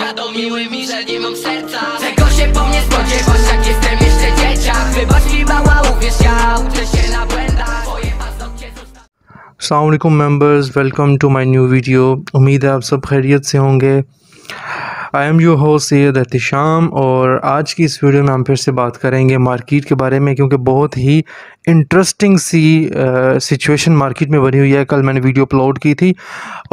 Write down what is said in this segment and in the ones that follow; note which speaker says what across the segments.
Speaker 1: uświadomiły mi, że nie mam serca Czego się po mnie spodziewasz, jak jestem jeszcze dzieciak Wybacz mi mała, uwierz, ja uczę się na błędach Assalamu alaikum members, welcome to my new video. उम्मीद है आप सब खैरियत से होंगे I am you हो सैद एहतशाम और आज की इस वीडियो में हम फिर से बात करेंगे मार्केट के बारे में क्योंकि बहुत ही इंटरेस्टिंग सी सिचुएशन मार्केट में बनी हुई है कल मैंने वीडियो अपलोड की थी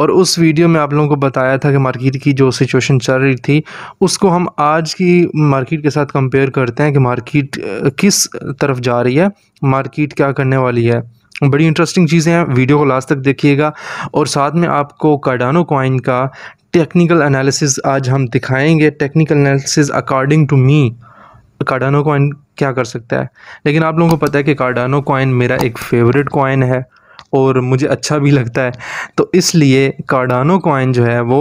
Speaker 1: और उस वीडियो में आप लोगों को बताया था कि मार्केट की जो सिचुएशन चल रही थी उसको हम आज की मार्केट के साथ कंपेयर करते हैं कि मार्केट किस तरफ जा रही है मार्केट क्या करने वाली है बड़ी इंटरेस्टिंग चीज़ें हैं वीडियो को लास्ट तक देखिएगा और साथ में आपको कार्डानो कॉइन का टेक्निकल एनालिसिस आज हम दिखाएंगे technical analysis according to me Cardano coin क्या कर सकता है लेकिन आप लोगों को पता है कि कार्डानो कॉइन मेरा एक फेवरेट कॉइन है और मुझे अच्छा भी लगता है तो इसलिए कार्डानो कॉइन जो है वो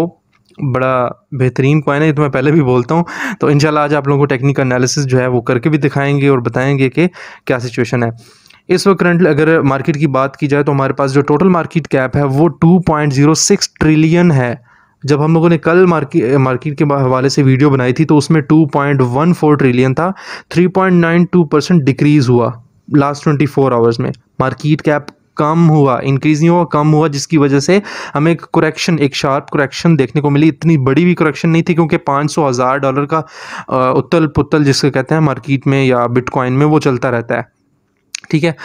Speaker 1: बड़ा बेहतरीन कॉइन है तो मैं पहले भी बोलता हूँ तो इंशाल्लाह आज आप लोगों को टेक्निकल एनालिसिस जो है वो करके भी दिखाएंगे और बताएंगे कि क्या सिचुएशन है इस वक्त करंटली अगर मार्केट की बात की जाए तो हमारे पास जो टोटल मार्केट कैप है वो 2.06 ट्रिलियन है जब हम लोगों ने कल मार्के मार्केट के हवाले से वीडियो बनाई थी तो उसमें 2.14 ट्रिलियन था 3.92 परसेंट डिक्रीज़ हुआ लास्ट 24 आवर्स में मार्केट कैप कम हुआ इंक्रीज नहीं हुआ कम हुआ जिसकी वजह से हमें एक करेक्शन एक शार्प करेक्शन देखने को मिली इतनी बड़ी भी करेक्शन नहीं थी क्योंकि पाँच सौ हज़ार डॉलर का उत्तल पुतल जिसको कहते हैं मार्केट में या बिटकॉइन में वो चलता रहता है ठीक है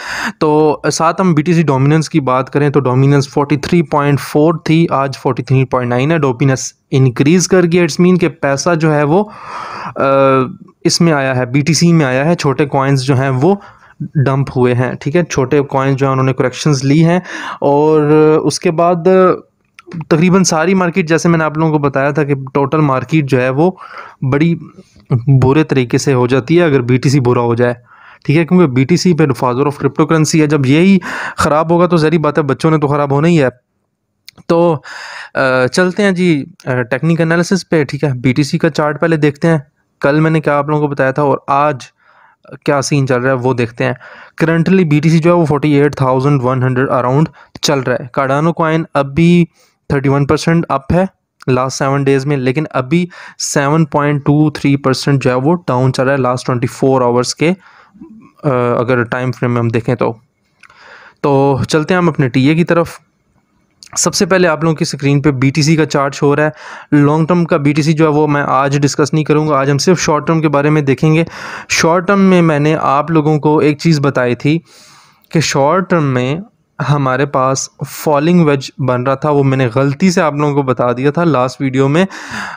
Speaker 1: तो साथ हम बीटीसी डोमिनेंस की बात करें तो डोमिनेंस 43.4 थी आज 43.9 है डोमिनेंस इंक्रीज़ कर गया इट्स मीन के पैसा जो है वो इसमें आया है बीटीसी में आया है छोटे कॉइन्स जो हैं वो डंप हुए हैं ठीक है छोटे कॉइन्स जो हैं उन्होंने करेक्शंस ली हैं और उसके बाद तकरीबन सारी मार्केट जैसे मैंने आप लोगों को बताया था कि टोटल मार्केट जो है वो बड़ी बुरे तरीके से हो जाती है अगर बी बुरा हो जाए ठीक है क्योंकि बी टी सी फिर फादर ऑफ क्रिप्टो करेंसी है जब यही ख़राब होगा तो जहरी बात है बच्चों ने तो ख़राब होना ही है तो चलते हैं जी टेक्निकल एनालिसिस पे ठीक है बीटीसी का चार्ट पहले देखते हैं कल मैंने क्या आप लोगों को बताया था और आज क्या सीन चल रहा है वो देखते हैं करंटली बीटीसी जो है वो forty eight thousand one hundred around चल रहा है कार्डानो कॉइन अब भी थर्टी वन परसेंट अप है लास्ट सेवन डेज में लेकिन अभी seven point two three percent जो है वो डाउन चल रहा है लास्ट ट्वेंटी फोर आवर्स के अगर टाइम फ्रेम में हम देखें तो तो चलते हैं हम अपने टीए की तरफ सबसे पहले आप लोगों की स्क्रीन पे बीटीसी का चार्ट शो रहा है लॉन्ग टर्म का बीटीसी जो है वो मैं आज डिस्कस नहीं करूंगा आज हम सिर्फ शॉर्ट टर्म के बारे में देखेंगे शॉर्ट टर्म में मैंने आप लोगों को एक चीज़ बताई थी कि शॉर्ट टर्म में हमारे पास फॉलिंग वेज बन रहा था वो मैंने गलती से आप लोगों को बता दिया था लास्ट वीडियो में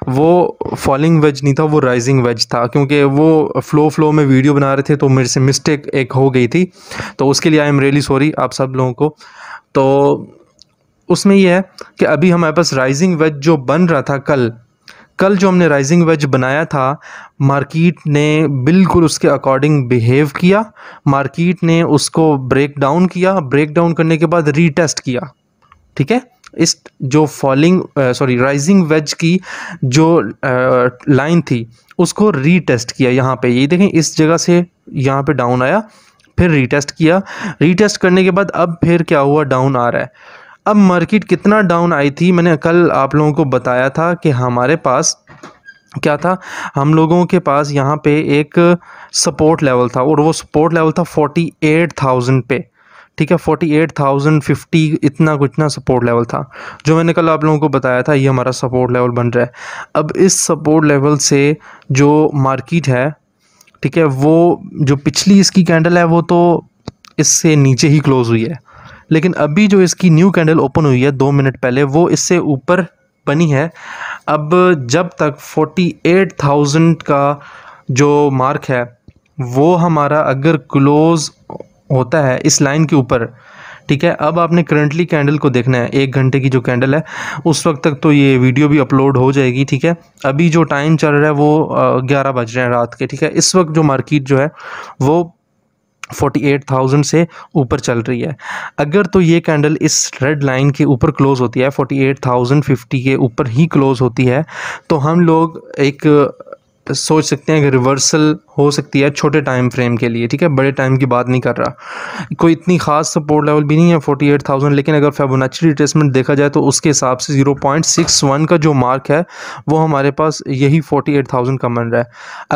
Speaker 1: वो फॉलिंग वेज नहीं था वो राइजिंग वेज था क्योंकि वो फ्लो फ्लो में वीडियो बना रहे थे तो मेरे से मिस्टेक एक हो गई थी तो उसके लिए आई एम रियली सॉरी आप सब लोगों को तो उसमें यह है कि अभी हमारे पास राइजिंग वेज जो बन रहा था कल कल जो हमने राइजिंग वेज बनाया था मार्केट ने बिल्कुल उसके अकॉर्डिंग बिहेव किया मार्केट ने उसको ब्रेक डाउन किया ब्रेक डाउन करने के बाद रीटेस्ट किया ठीक है इस जो फॉलिंग सॉरी राइजिंग वेज की जो लाइन uh, थी उसको रीटेस्ट किया यहाँ पे ये देखें इस जगह से यहाँ पे डाउन आया फिर रीटेस्ट किया रीटेस्ट करने के बाद अब फिर क्या हुआ डाउन आ रहा है अब मार्केट कितना डाउन आई थी मैंने कल आप लोगों को बताया था कि हमारे पास क्या था हम लोगों के पास यहाँ पे एक सपोर्ट लेवल था और वो सपोर्ट लेवल था फोर्टी एट थाउजेंड पे ठीक है फोर्टी एट थाउजेंड फिफ्टी इतना कुछ ना सपोर्ट लेवल था जो मैंने कल आप लोगों को बताया था ये हमारा सपोर्ट लेवल बन रहा है अब इस सपोर्ट लेवल से जो मार्किट है ठीक है वो जो पिछली इसकी कैंडल है वो तो इससे नीचे ही क्लोज़ हुई है लेकिन अभी जो इसकी न्यू कैंडल ओपन हुई है दो मिनट पहले वो इससे ऊपर बनी है अब जब तक 48,000 का जो मार्क है वो हमारा अगर क्लोज़ होता है इस लाइन के ऊपर ठीक है अब आपने करंटली कैंडल को देखना है एक घंटे की जो कैंडल है उस वक्त तक तो ये वीडियो भी अपलोड हो जाएगी ठीक है अभी जो टाइम चल रहा है वो ग्यारह बज रहे हैं रात के ठीक है इस वक्त जो मार्केट जो है वो 48,000 से ऊपर चल रही है अगर तो ये कैंडल इस रेड लाइन के ऊपर क्लोज़ होती है 48,050 के ऊपर ही क्लोज़ होती है तो हम लोग एक सोच सकते हैं कि रिवर्सल हो सकती है छोटे टाइम फ्रेम के लिए ठीक है बड़े टाइम की बात नहीं कर रहा कोई इतनी खास सपोर्ट लेवल भी नहीं है फोर्टी एट थाउजेंड लेकिन अगर फेबोनाची रिटेसमेंट देखा जाए तो उसके हिसाब से जीरो पॉइंट सिक्स वन का जो मार्क है वो हमारे पास यही फोर्टी एट थाउजेंड का बन रहा है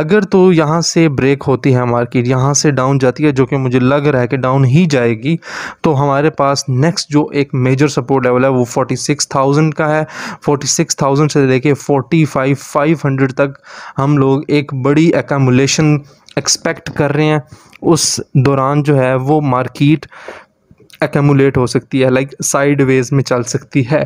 Speaker 1: अगर तो यहाँ से ब्रेक होती है मार्केट यहाँ से डाउन जाती है जो कि मुझे लग रहा है कि डाउन ही जाएगी तो हमारे पास नेक्स्ट जो एक मेजर सपोर्ट लेवल है वो फोर्टी सिक्स थाउजेंड का है फोर्टी सिक्स थाउजेंड से लेके फोर्टी फाइव फाइव हंड्रेड तक हम लोग एक बड़ी एकामुलेशन एक्सपेक्ट कर रहे हैं उस दौरान जो है वो मार्किट एकमुलेट हो सकती है लाइक साइड वेज में चल सकती है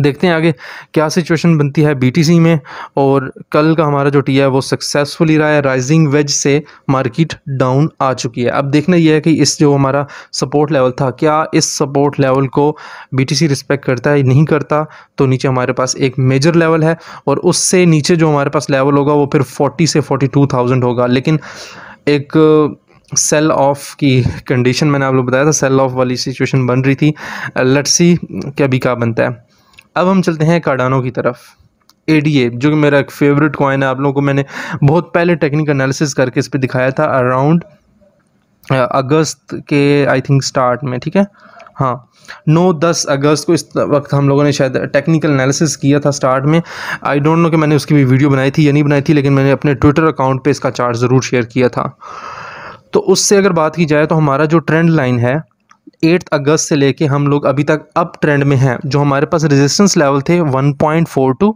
Speaker 1: देखते हैं आगे क्या सिचुएशन बनती है बीटीसी में और कल का हमारा जो टी है वो सक्सेसफुली रहा है राइजिंग वेज से मार्केट डाउन आ चुकी है अब देखना यह है कि इस जो हमारा सपोर्ट लेवल था क्या इस सपोर्ट लेवल को बीटीसी रिस्पेक्ट करता है नहीं करता तो नीचे हमारे पास एक मेजर लेवल है और उससे नीचे जो हमारे पास लेवल होगा वो फिर फोर्टी से फोर्टी टू थाउजेंड होगा लेकिन एक सेल ऑफ की कंडीशन मैंने आप लोग बताया था सेल ऑफ वाली सिचुएशन बन रही थी लट्सी के अभी क्या बनता है अब हम चलते हैं कार्डानो की तरफ ए डी ए जो कि मेरा एक फेवरेट कॉइन है आप लोगों को मैंने बहुत पहले टेक्निकल एनालिसिस करके इस पर दिखाया था अराउंड अगस्त के आई थिंक स्टार्ट में ठीक है हाँ नौ दस अगस्त को इस वक्त हम लोगों ने शायद टेक्निकल एनालिसिस किया था स्टार्ट में आई डोंट नो कि मैंने उसकी भी वीडियो बनाई थी या नहीं बनाई थी लेकिन मैंने अपने ट्विटर अकाउंट पे इसका चार्ट ज़रूर शेयर किया था तो उससे अगर बात की जाए तो हमारा जो ट्रेंड लाइन है एट्थ अगस्त से लेके हम लोग अभी तक अप ट्रेंड में हैं जो हमारे पास रेजिस्टेंस लेवल थे 1.42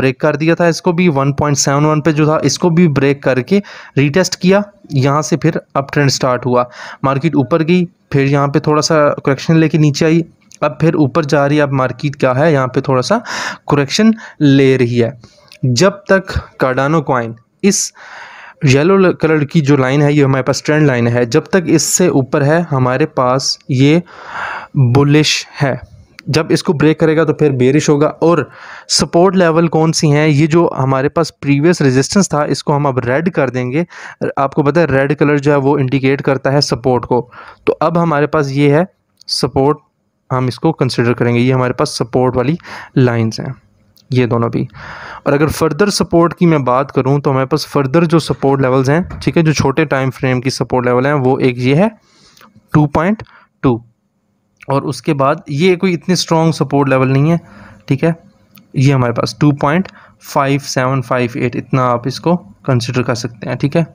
Speaker 1: ब्रेक कर दिया था इसको भी 1.71 पे जो था इसको भी ब्रेक करके रीटेस्ट किया यहाँ से फिर अप ट्रेंड स्टार्ट हुआ मार्केट ऊपर गई फिर यहाँ पे थोड़ा सा करेक्शन लेके नीचे आई अब फिर ऊपर जा रही है अब मार्केट क्या है यहाँ पर थोड़ा सा करेक्शन ले रही है जब तक कार्डानो क्वाइन इस येलो कलर की जो लाइन है ये हमारे पास ट्रेंड लाइन है जब तक इससे ऊपर है हमारे पास ये बुलिश है जब इसको ब्रेक करेगा तो फिर बेरिश होगा और सपोर्ट लेवल कौन सी हैं ये जो हमारे पास प्रीवियस रेजिस्टेंस था इसको हम अब रेड कर देंगे आपको पता है रेड कलर जो है वो इंडिकेट करता है सपोर्ट को तो अब हमारे पास ये है सपोर्ट हम इसको कंसिडर करेंगे ये हमारे पास सपोर्ट वाली लाइन्स हैं ये दोनों भी और अगर फर्दर सपोर्ट की मैं बात करूँ तो हमारे पास फर्दर जो सपोर्ट लेवल्स हैं ठीक है जो छोटे टाइम फ्रेम की सपोर्ट लेवल हैं वो एक ये है टू पॉइंट टू और उसके बाद ये कोई इतनी स्ट्रॉन्ग सपोर्ट लेवल नहीं है ठीक है ये हमारे पास two point five seven five eight इतना आप इसको कंसिडर कर सकते हैं ठीक है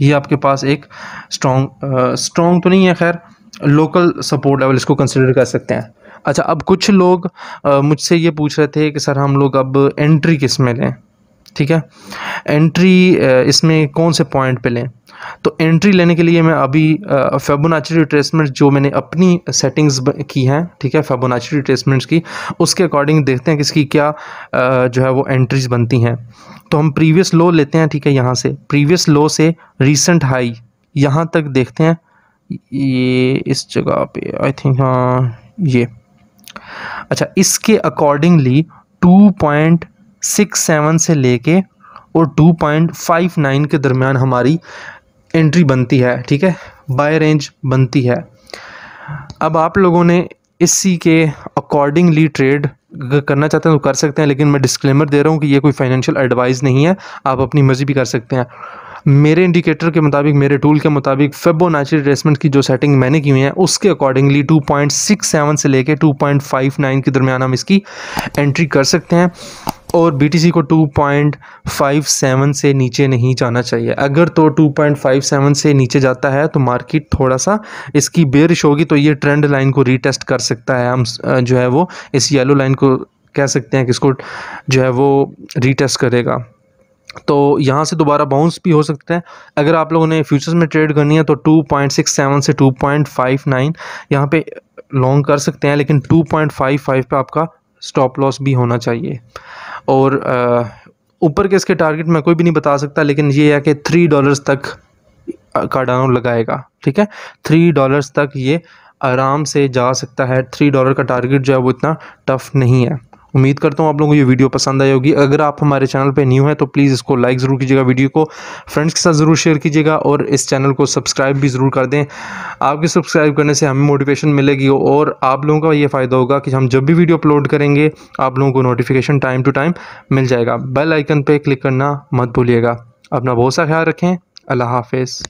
Speaker 1: ये आपके पास एक स्ट्रॉन्ग स्ट्रॉन्ग तो नहीं है खैर लोकल सपोर्ट लेवल इसको कंसिडर कर सकते हैं अच्छा अब कुछ लोग मुझसे ये पूछ रहे थे कि सर हम लोग अब एंट्री किस में लें ठीक है एंट्री इसमें कौन से पॉइंट पे लें तो एंट्री लेने के लिए मैं अभी फेबोनाची रिट्रेसमेंट जो मैंने अपनी सेटिंग्स की हैं ठीक है फेबोनाची रिट्रेसमेंट्स की उसके अकॉर्डिंग देखते हैं कि इसकी क्या जो है वो एंट्रीज बनती हैं तो हम प्रीवियस लो लेते हैं ठीक है यहाँ से प्रीवियस लो से रिसेंट हाई यहाँ तक देखते हैं ये इस जगह पे आई थिंक हाँ ये अच्छा इसके अकॉर्डिंगली 2.67 से लेके और 2.59 के दरमियान हमारी एंट्री बनती है ठीक है बाय रेंज बनती है अब आप लोगों ने इसी के अकॉर्डिंगली ट्रेड करना चाहते हैं तो कर सकते हैं लेकिन मैं डिस्क्लेमर दे रहा हूँ कि ये कोई फाइनेंशियल एडवाइस नहीं है आप अपनी मर्ज़ी भी कर सकते हैं मेरे इंडिकेटर के मुताबिक मेरे टूल के मुताबिक फेबोनाची रेसमेंट की जो सेटिंग मैंने की हुई है उसके अकॉर्डिंगली 2.67 से लेके 2.59 के दरमियान हम इसकी एंट्री कर सकते हैं और BTC को 2.57 से नीचे नहीं जाना चाहिए अगर तो 2.57 से नीचे जाता है तो मार्केट थोड़ा सा इसकी बेरिश होगी तो ये ट्रेंड लाइन को रीटेस्ट कर सकता है हम जो है वो इस येलो लाइन को कह सकते हैं कि इसको जो है वो रीटेस्ट करेगा तो यहाँ से दोबारा बाउंस भी हो सकते हैं अगर आप लोगों ने फ्यूचर्स में ट्रेड करनी है तो 2.67 से 2.59 यहाँ पर लॉन्ग कर सकते हैं लेकिन 2.55 पे आपका स्टॉप लॉस भी होना चाहिए और ऊपर के इसके टारगेट मैं कोई भी नहीं बता सकता लेकिन ये है कि थ्री डॉलर्स तक का डाउन लगाएगा ठीक है थ्री डॉलर्स तक ये आराम से जा सकता है थ्री डॉलर का टारगेट जो है वो इतना टफ नहीं है उम्मीद करता हूँ आप लोगों को ये वीडियो पसंद आई होगी अगर आप हमारे चैनल पर न्यू हैं तो प्लीज़ इसको लाइक ज़रूर कीजिएगा वीडियो को फ्रेंड्स के साथ ज़रूर शेयर कीजिएगा और इस चैनल को सब्सक्राइब भी ज़रूर कर दें आपके सब्सक्राइब करने से हमें मोटिवेशन मिलेगी और आप लोगों का ये फ़ायदा होगा कि हम जब भी वीडियो अपलोड करेंगे आप लोगों को नोटिफिकेशन टाइम टू टाइम मिल जाएगा बेल आइकन पर क्लिक करना मत भूलिएगा अपना बहुत सा ख्याल रखें अल्लाह हाफिज़